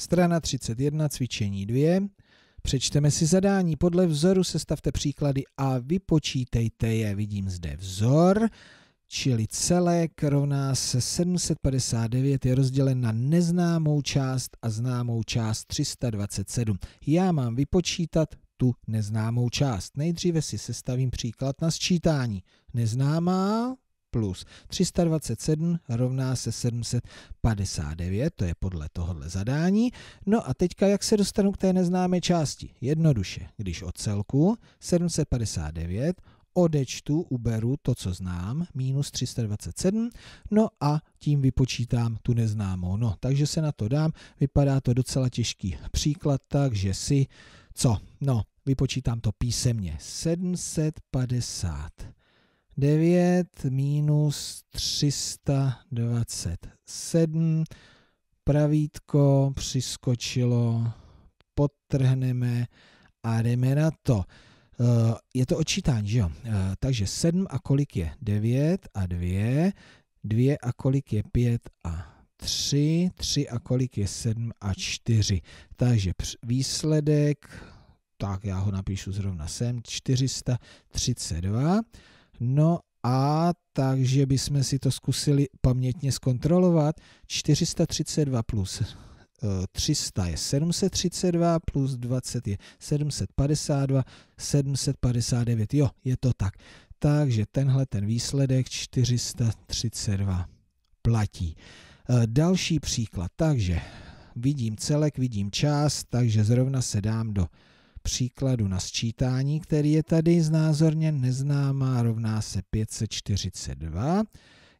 Strana 31, cvičení 2. Přečteme si zadání. Podle vzoru sestavte příklady a vypočítejte je. Vidím zde vzor, čili celek rovná se 759 je rozdělen na neznámou část a známou část 327. Já mám vypočítat tu neznámou část. Nejdříve si sestavím příklad na sčítání. Neznámá plus 327 rovná se 759, to je podle tohohle zadání. No a teďka jak se dostanu k té neznámé části? Jednoduše, když od celku 759 odečtu, uberu to, co znám, minus 327, no a tím vypočítám tu neznámou. No, takže se na to dám, vypadá to docela těžký příklad, takže si, co? No, vypočítám to písemně. 750 9 minus 327. Pravítko přiskočilo, podtrhneme a jdeme na to. Eh, je to odčítání, že jo? Eh, takže 7 a kolik je? 9 a 2. 2 a kolik je 5 a 3, 3 a kolik je 7 a 4. Takže výsledek, tak já ho napíšu zrovna sem, 432. No a takže bychom si to zkusili pamětně zkontrolovat. 432 plus 300 eh, je 732, plus 20 je 752, 759, jo, je to tak. Takže tenhle ten výsledek 432 platí. Eh, další příklad, takže vidím celek, vidím část, takže zrovna se dám do příkladu na sčítání, který je tady znázorněn neznámá rovná se 542.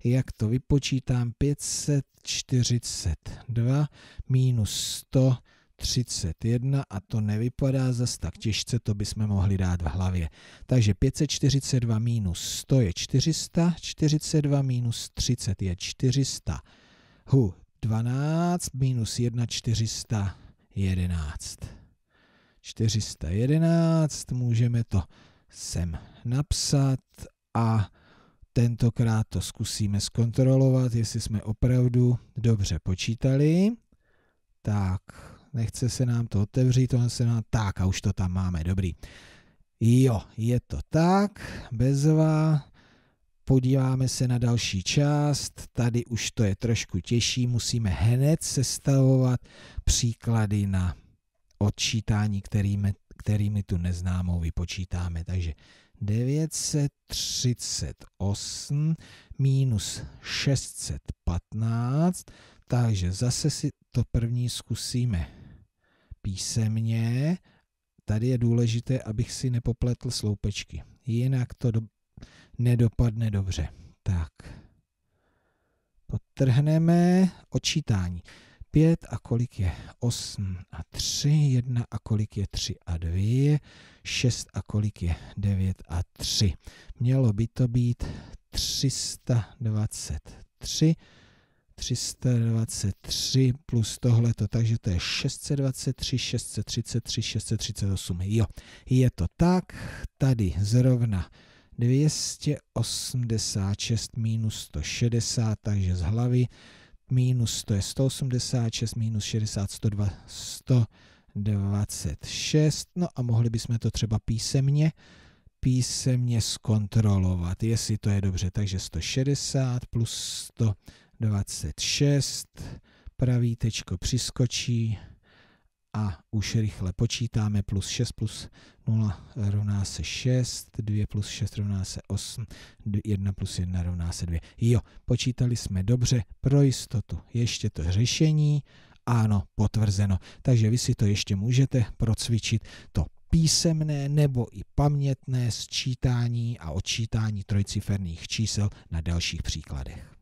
Jak to vypočítám? 542 minus 100 31 a to nevypadá zas tak těžce, to bychom mohli dát v hlavě. Takže 542 minus 100 je 400, 42 minus 30 je 400. Hu, 12 minus 1 411. 411, můžeme to sem napsat a tentokrát to zkusíme zkontrolovat, jestli jsme opravdu dobře počítali. Tak, nechce se nám to otevřít, on se nám... Tak, a už to tam máme, dobrý. Jo, je to tak, bezva. Podíváme se na další část, tady už to je trošku těžší, musíme hned sestavovat příklady na odčítání, kterými, kterými tu neznámou vypočítáme. Takže 938 minus 615, takže zase si to první zkusíme písemně. Tady je důležité, abych si nepopletl sloupečky, jinak to do, nedopadne dobře. Tak, potrhneme odčítání pět a kolik je osm a tři, jedna a kolik je tři a 2, šest a kolik je devět a tři. Mělo by to být 323, 323 plus tohleto, takže to je 623, 633, 638. Jo, je to tak, tady zrovna 286 minus 160, takže z hlavy minus to je 186, minus 60, 102, 126. No a mohli bychom to třeba písemně písemně zkontrolovat, jestli to je dobře. Takže 160 plus 126, pravý tečko přiskočí, a už rychle počítáme. Plus 6 plus 0 rovná se 6, 2 plus 6 rovná se 8, 1 plus 1 rovná se 2. Jo, počítali jsme dobře, pro jistotu ještě to řešení, ano, potvrzeno. Takže vy si to ještě můžete procvičit, to písemné nebo i pamětné sčítání a odčítání trojciferných čísel na dalších příkladech.